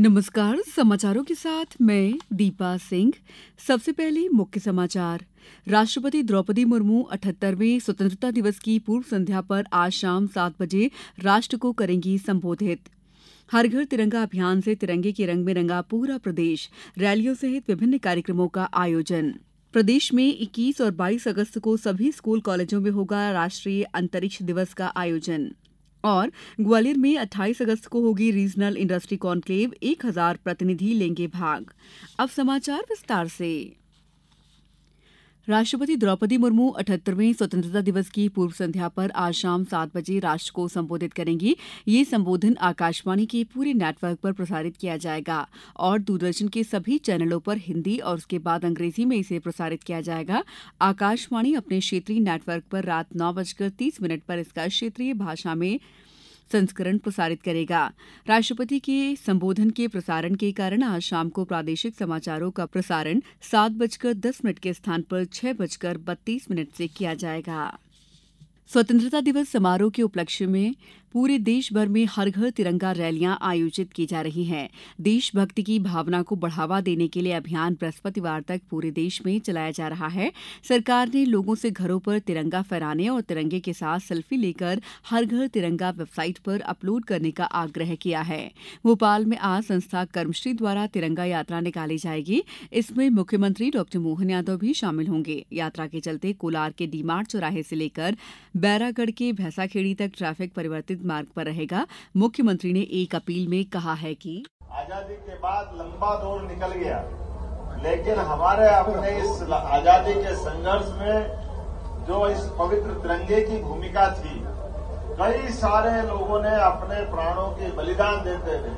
नमस्कार समाचारों के साथ मैं दीपा सिंह सबसे पहले मुख्य समाचार राष्ट्रपति द्रौपदी मुर्मू अठहत्तरवें स्वतंत्रता दिवस की पूर्व संध्या पर आज शाम सात बजे राष्ट्र को करेंगी संबोधित हर घर तिरंगा अभियान से तिरंगे के रंग में रंगा पूरा प्रदेश रैलियों सहित विभिन्न कार्यक्रमों का आयोजन प्रदेश में 21 और 22 अगस्त को सभी स्कूल कॉलेजों में होगा राष्ट्रीय अंतरिक्ष दिवस का आयोजन और ग्वालियर में 28 अगस्त को होगी रीजनल इंडस्ट्री कॉन्क्लेव एक हजार प्रतिनिधि लेंगे भाग अब समाचार विस्तार से राष्ट्रपति द्रौपदी मुर्मू अठहत्तरवें स्वतंत्रता दिवस की पूर्व संध्या पर आज शाम सात बजे राष्ट्र को संबोधित करेंगी ये संबोधन आकाशवाणी के पूरे नेटवर्क पर प्रसारित किया जाएगा और दूरदर्शन के सभी चैनलों पर हिंदी और उसके बाद अंग्रेजी में इसे प्रसारित किया जाएगा आकाशवाणी अपने क्षेत्रीय नेटवर्क पर रात नौ बजकर तीस मिनट पर इसका क्षेत्रीय भाषा में संस्करण प्रसारित करेगा राष्ट्रपति के संबोधन के प्रसारण के कारण आज शाम को प्रादेशिक समाचारों का प्रसारण सात बजकर दस मिनट के स्थान पर छह बजकर बत्तीस मिनट से किया जाएगा स्वतंत्रता दिवस समारोह के उपलक्ष्य में पूरे देश भर में हर घर तिरंगा रैलियां आयोजित की जा रही हैं देशभक्ति की भावना को बढ़ावा देने के लिए अभियान बृहस्पतिवार तक पूरे देश में चलाया जा रहा है सरकार ने लोगों से घरों पर तिरंगा फहराने और तिरंगे के साथ सेल्फी लेकर हर घर तिरंगा वेबसाइट पर अपलोड करने का आग्रह किया है भोपाल में आज संस्था कर्मश्री द्वारा तिरंगा यात्रा निकाली जाएगी इसमें मुख्यमंत्री डॉ मोहन यादव भी शामिल होंगे यात्रा के चलते कोलार के डीमार्ट चौराहे से लेकर बैरागढ़ के भैंसाखेड़ी तक ट्रैफिक परिवर्तित संतुलित मार्ग पर रहेगा मुख्यमंत्री ने एक अपील में कहा है कि आजादी के बाद लंबा दौर निकल गया लेकिन हमारे अपने इस आजादी के संघर्ष में जो इस पवित्र तिरंगे की भूमिका थी कई सारे लोगों ने अपने प्राणों के बलिदान देते हुए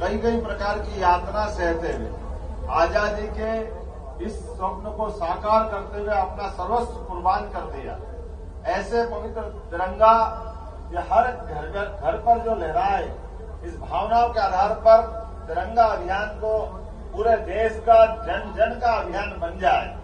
कई कई प्रकार की यातना सहते हुए आजादी के इस स्वप्न को साकार करते हुए अपना सर्वस्व कुर्बान कर दिया ऐसे पवित्र तिरंगा ये हर घर घर पर जो लहराए इस भावनाओं के आधार पर तिरंगा अभियान को पूरे देश का जन जन का अभियान बन जाए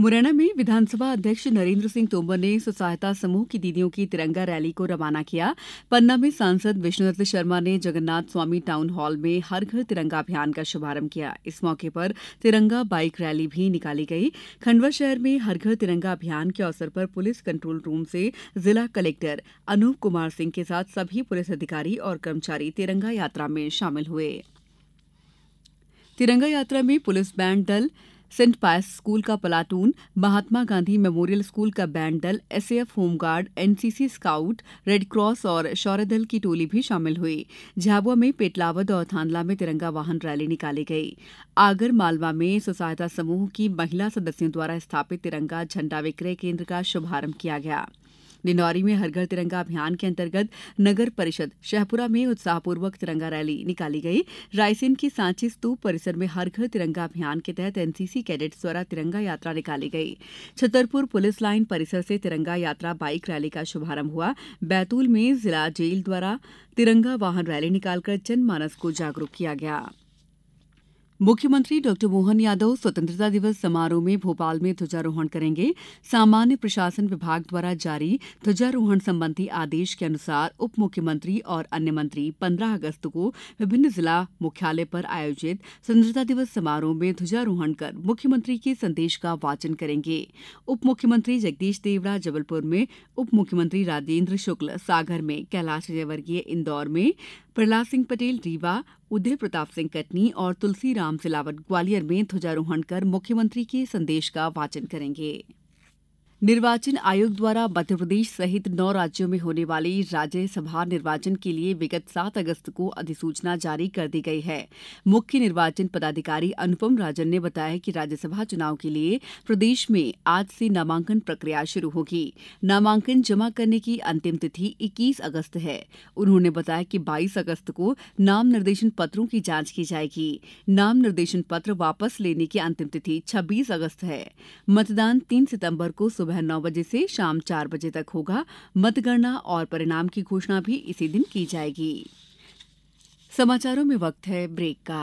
मुरैना में विधानसभा अध्यक्ष नरेंद्र सिंह तोमर ने स्वसहायता समूह की दीदियों की तिरंगा रैली को रवाना किया पन्ना में सांसद विष्णुदत्त शर्मा ने जगन्नाथ स्वामी टाउन हॉल में हर घर तिरंगा अभियान का शुभारंभ किया इस मौके पर तिरंगा बाइक रैली भी निकाली गई खंडवा शहर में हर घर तिरंगा अभियान के अवसर पर पुलिस कंट्रोल रूम से जिला कलेक्टर अनूप कुमार सिंह के साथ सभी पुलिस अधिकारी और कर्मचारी तिरंगा यात्रा में शामिल हुए तिरंगा यात्रा में पुलिस बैंड दल सेंट पायस स्कूल का platoon Mahatma Gandhi memorial school का बैंड दल SAF home guard NCC scout red cross और शौर्य दल की टोली भी शामिल हुई झाबुआ में पेटलावद और थानला में तिरंगा वाहन रैली निकाली गई आगर मालवा में स्व समूह की महिला सदस्यों द्वारा स्थापित तिरंगा झंडा विक्रय केन्द्र का शुभारंभ किया गया डिंडौरी में हर घर तिरंगा अभियान के अंतर्गत नगर परिषद शहपुरा में उत्साहपूर्वक तिरंगा रैली निकाली गई रायसेन के सांची स्तूप परिसर में हर घर तिरंगा अभियान के तहत एनसीसी कैडेट्स द्वारा तिरंगा यात्रा निकाली गई छतरपुर पुलिस लाइन परिसर से तिरंगा यात्रा बाइक रैली का शुभारंभ हुआ बैतूल में जिला जेल द्वारा तिरंगा वाहन रैली निकालकर जनमानस को जागरूक किया गया मुख्यमंत्री डॉ मोहन यादव स्वतंत्रता दिवस समारोह में भोपाल में ध्वजारोहण करेंगे सामान्य प्रशासन विभाग द्वारा जारी ध्वजारोहण संबंधी आदेश के अनुसार उप मुख्यमंत्री और अन्य मंत्री 15 अगस्त को विभिन्न जिला मुख्यालय पर आयोजित स्वतंत्रता दिवस समारोह में ध्वजारोहण कर मुख्यमंत्री के संदेश का वाचन करेंगे उप मुख्यमंत्री जगदीश देवड़ा जबलपुर में उप मुख्यमंत्री राजेंद्र शुक्ल सागर में कैलाश विजयवर्गीय इंदौर में प्रहलाद सिंह पटेल रीवा उदय प्रताप सिंह कटनी और तुलसीराम सिलावट ग्वालियर में ध्वजारोहण कर मुख्यमंत्री के संदेश का वाचन करेंगे निर्वाचन आयोग द्वारा मध्यप्रदेश सहित नौ राज्यों में होने वाले राज्यसभा निर्वाचन के लिए विगत सात अगस्त को अधिसूचना जारी कर दी गई है मुख्य निर्वाचन पदाधिकारी अनुपम राजन ने बताया कि राज्यसभा चुनाव के लिए प्रदेश में आज से नामांकन प्रक्रिया शुरू होगी नामांकन जमा करने की अंतिम तिथि इक्कीस अगस्त है उन्होंने बताया कि बाईस अगस्त को नाम निर्देशन पत्रों की जांच की जाएगी नाम निर्देशन पत्र वापस लेने की अंतिम तिथि छब्बीस अगस्त है मतदान तीन सितम्बर को सुबह सुबह नौ बजे से शाम चार बजे तक होगा मतगणना और परिणाम की घोषणा भी इसी दिन की जाएगी समाचारों में वक्त है ब्रेक का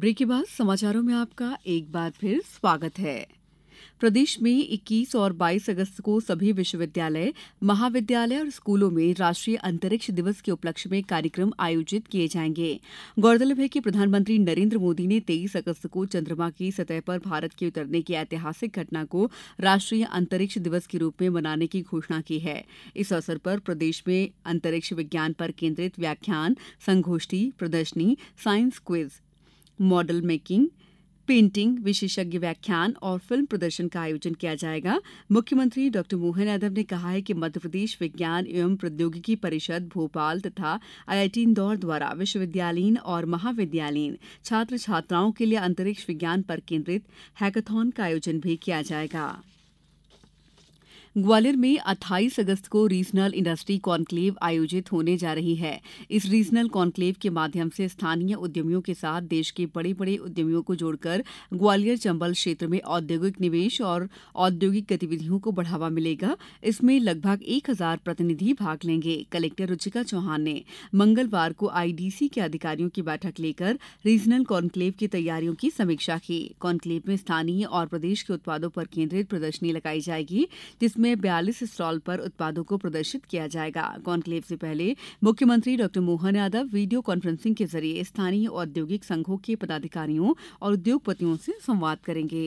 ब्रेक के बाद समाचारों में आपका एक बार फिर स्वागत है प्रदेश में 21 और 22 अगस्त को सभी विश्वविद्यालय महाविद्यालय और स्कूलों में राष्ट्रीय अंतरिक्ष दिवस के उपलक्ष्य में कार्यक्रम आयोजित किए जाएंगे गौरतलब है कि प्रधानमंत्री नरेंद्र मोदी ने 23 अगस्त को चंद्रमा की सतह पर भारत के उतरने की ऐतिहासिक घटना को राष्ट्रीय अंतरिक्ष दिवस के रूप में मनाने की घोषणा की है इस अवसर पर प्रदेश में अंतरिक्ष विज्ञान पर केंद्रित व्याख्यान संगोष्ठी प्रदर्शनी science quiz model making painting विशेषज्ञ व्याख्यान और फिल्म प्रदर्शन का आयोजन किया जाएगा मुख्यमंत्री डॉ मोहन यादव ने कहा है कि मध्यप्रदेश विज्ञान एवं प्रौद्योगिकी परिषद भोपाल तथा आईआईटी इंदौर द्वारा विश्वविद्यालयीन और महाविद्यालयीन छात्र छात्राओं के लिए अंतरिक्ष विज्ञान पर केंद्रित हैकाथॉन का आयोजन भी किया जाएगा ग्वालियर में 28 अगस्त को रीजनल इंडस्ट्री कॉन्क्लेव आयोजित होने जा रही है इस रीजनल कॉन्क्लेव के माध्यम से स्थानीय उद्यमियों के साथ देश के बड़े बड़े उद्यमियों को जोड़कर ग्वालियर चंबल क्षेत्र में औद्योगिक निवेश और औद्योगिक गतिविधियों को बढ़ावा मिलेगा इसमें लगभग एक हजार प्रतिनिधि भाग लेंगे कलेक्टर रुचिका चौहान ने मंगलवार को आईडीसी के अधिकारियों की बैठक लेकर रीजनल कॉन्क्लेव की तैयारियों की समीक्षा की कॉन्क्लेव में स्थानीय और प्रदेश के उत्पादों पर केंद्रित प्रदर्शनी लगाई जाएगी जिसमें में बयालीस स्टॉल पर उत्पादों को प्रदर्शित किया जाएगा कॉन्क्लेव से पहले मुख्यमंत्री डॉ मोहन यादव वीडियो कॉन्फ्रेंसिंग के जरिए स्थानीय औद्योगिक संघों के पदाधिकारियों और उद्योगपतियों से संवाद करेंगे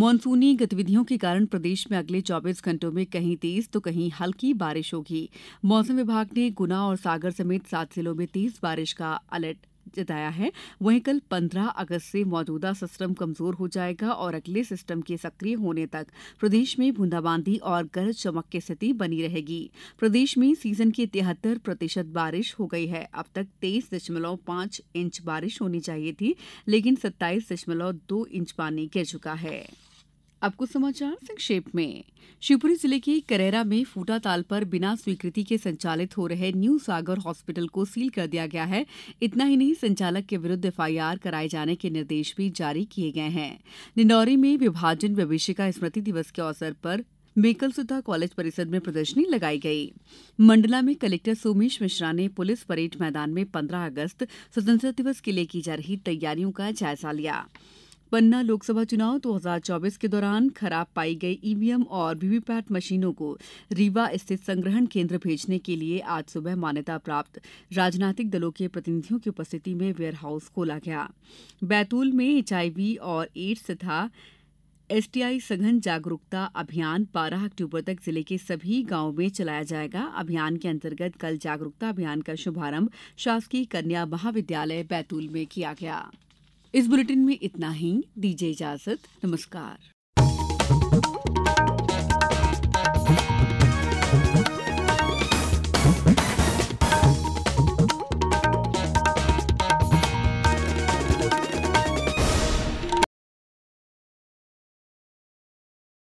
मानसूनी गतिविधियों के कारण प्रदेश में अगले 24 घंटों में कहीं तेज तो कहीं हल्की बारिश होगी मौसम विभाग ने गुना और सागर समेत सात जिलों में तेज बारिश का अलर्ट जताया है वहीं कल 15 अगस्त से मौजूदा सिस्टम कमजोर हो जाएगा और अगले सिस्टम के सक्रिय होने तक प्रदेश में बूंदाबांदी और गरज चमक की स्थिति बनी रहेगी प्रदेश में सीजन की तिहत्तर प्रतिशत बारिश हो गई है अब तक तेईस दशमलव पांच इंच बारिश होनी चाहिए थी लेकिन सत्ताईस दशमलव दो इंच पानी गिर चुका है अब कुछ समाचार संक्षेप में शिवपुरी जिले के करेरा में फूटा ताल पर बिना स्वीकृति के संचालित हो रहे न्यू सागर हॉस्पिटल को सील कर दिया गया है इतना ही नहीं संचालक के विरुद्ध एफआईआर कराए जाने के निर्देश भी जारी किए गए हैं डिंडौरी में विभाजन विभिषिका स्मृति दिवस के अवसर पर मेकल सुधा कॉलेज परिसर में प्रदर्शनी लगाई गई मंडला में कलेक्टर सोमेश मिश्रा ने पुलिस परेड मैदान में 15 अगस्त स्वतंत्रता दिवस के लिए की जा रही तैयारियों का जायजा लिया पन्ना लोकसभा चुनाव 2024 के दौरान खराब पाई गई ईवीएम और वीवीपैट मशीनों को रीवा स्थित संग्रहण केंद्र भेजने के लिए आज सुबह मान्यता प्राप्त राजनीतिक दलों के प्रतिनिधियों की उपस्थिति में वेयरहाउस खोला गया बैतूल में एचआईवी और एड्स तथा एसटीआई सघन जागरूकता अभियान 12 अक्टूबर तक जिले के सभी गांवों में चलाया जाएगा अभियान के अंतर्गत कल जागरूकता अभियान का शुभारंभ शासकीय कन्या महाविद्यालय बैतूल में किया गया इस बुलेटिन में इतना ही दीजिए इजाजत नमस्कार